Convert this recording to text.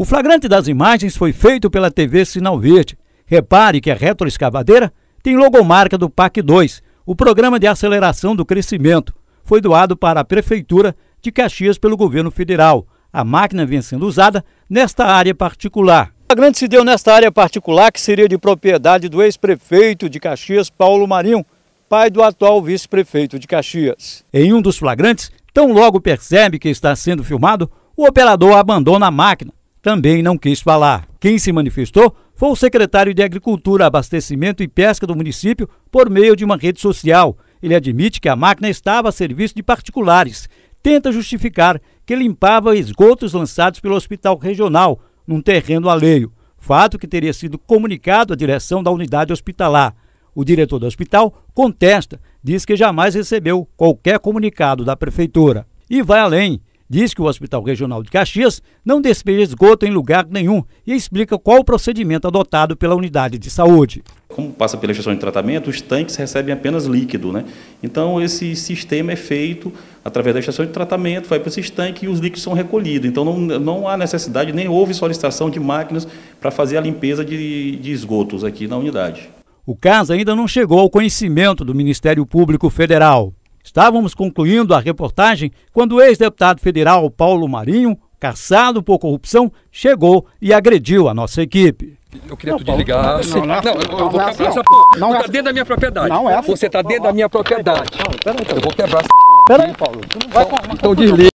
O flagrante das imagens foi feito pela TV Sinal Verde. Repare que a retroescavadeira tem logomarca do PAC 2, o Programa de Aceleração do Crescimento. Foi doado para a Prefeitura de Caxias pelo governo federal. A máquina vem sendo usada nesta área particular. O flagrante se deu nesta área particular, que seria de propriedade do ex-prefeito de Caxias, Paulo Marinho, pai do atual vice-prefeito de Caxias. Em um dos flagrantes, tão logo percebe que está sendo filmado, o operador abandona a máquina também não quis falar. Quem se manifestou foi o secretário de Agricultura, Abastecimento e Pesca do município por meio de uma rede social. Ele admite que a máquina estava a serviço de particulares. Tenta justificar que limpava esgotos lançados pelo hospital regional, num terreno alheio. Fato que teria sido comunicado à direção da unidade hospitalar. O diretor do hospital contesta, diz que jamais recebeu qualquer comunicado da prefeitura. E vai além Diz que o Hospital Regional de Caxias não despeja esgoto em lugar nenhum e explica qual o procedimento adotado pela unidade de saúde. Como passa pela gestão de tratamento, os tanques recebem apenas líquido. Né? Então, esse sistema é feito através da estação de tratamento, vai para esses tanques e os líquidos são recolhidos. Então, não, não há necessidade, nem houve solicitação de máquinas para fazer a limpeza de, de esgotos aqui na unidade. O caso ainda não chegou ao conhecimento do Ministério Público Federal. Estávamos concluindo a reportagem quando o ex-deputado federal Paulo Marinho, caçado por corrupção, chegou e agrediu a nossa equipe. Eu queria não, tu desligar. Paulo, não, não, não, eu, eu vou quebrar essa porra. Não, tu tá dentro da minha propriedade. Não é Você tá dentro da minha propriedade. Não, peraí, peraí. Eu vou quebrar essa porra. Peraí, Paulo. Tu não vai então, então, então desliga.